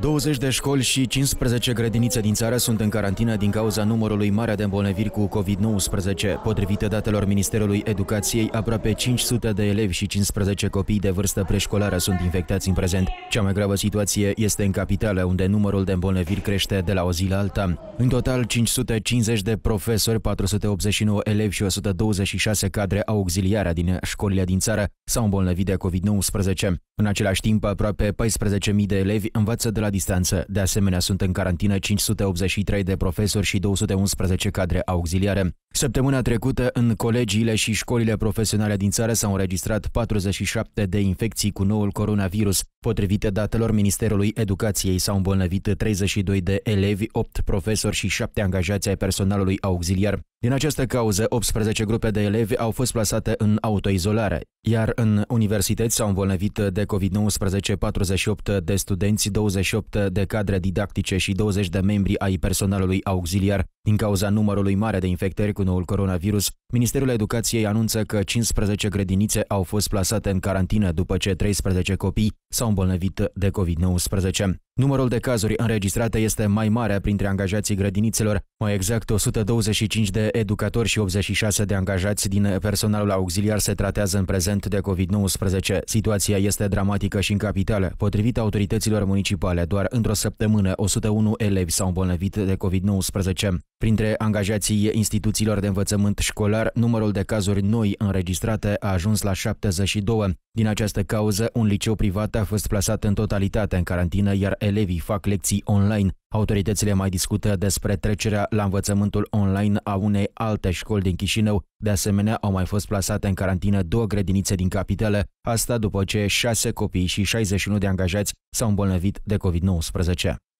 20 de școli și 15 grădinițe din țară sunt în carantină din cauza numărului mare de îmbolnăviri cu COVID-19. Potrivit datelor Ministerului Educației, aproape 500 de elevi și 15 copii de vârstă preșcolară sunt infectați în prezent. Cea mai gravă situație este în capitală, unde numărul de îmbolnăviri crește de la o zi la alta. În total, 550 de profesori, 489 elevi și 126 cadre auxiliare din școlile din țară s-au îmbolnăvit de COVID-19. În același timp, aproape 14.000 de elevi învață de la distanță. De asemenea, sunt în carantină 583 de profesori și 211 cadre auxiliare. Săptămâna trecută, în colegiile și școlile profesionale din țară s-au înregistrat 47 de infecții cu noul coronavirus. Potrivit datelor Ministerului Educației, s-au îmbolnăvit 32 de elevi, 8 profesori și 7 angajați ai personalului auxiliar. Din această cauză, 18 grupe de elevi au fost plasate în autoizolare. Iar în universități s-au îmbolnăvit de COVID-19 48 de studenți, 28 de cadre didactice și 20 de membri ai personalului auxiliar. Din cauza numărului mare de infectări cu noul coronavirus, Ministerul Educației anunță că 15 grădinițe au fost plasate în carantină după ce 13 copii s-au îmbolnăvit de COVID-19. Numărul de cazuri înregistrate este mai mare printre angajații grădinițelor, mai exact 125 de educatori și 86 de angajați din personalul auxiliar se tratează în prezent de COVID-19. Situația este dramatică și în capitală. Potrivit autorităților municipale, doar într-o săptămână 101 elevi s-au îmbolnăvit de COVID-19. Printre angajații instituțiilor de învățământ școlar, numărul de cazuri noi înregistrate a ajuns la 72. Din această cauză, un liceu privat a a fost plasat în totalitate în carantină, iar elevii fac lecții online. Autoritățile mai discută despre trecerea la învățământul online a unei alte școli din Chișinău. De asemenea, au mai fost plasate în carantină două grădinițe din capitală, asta după ce șase copii și 61 de angajați s-au îmbolnăvit de COVID-19.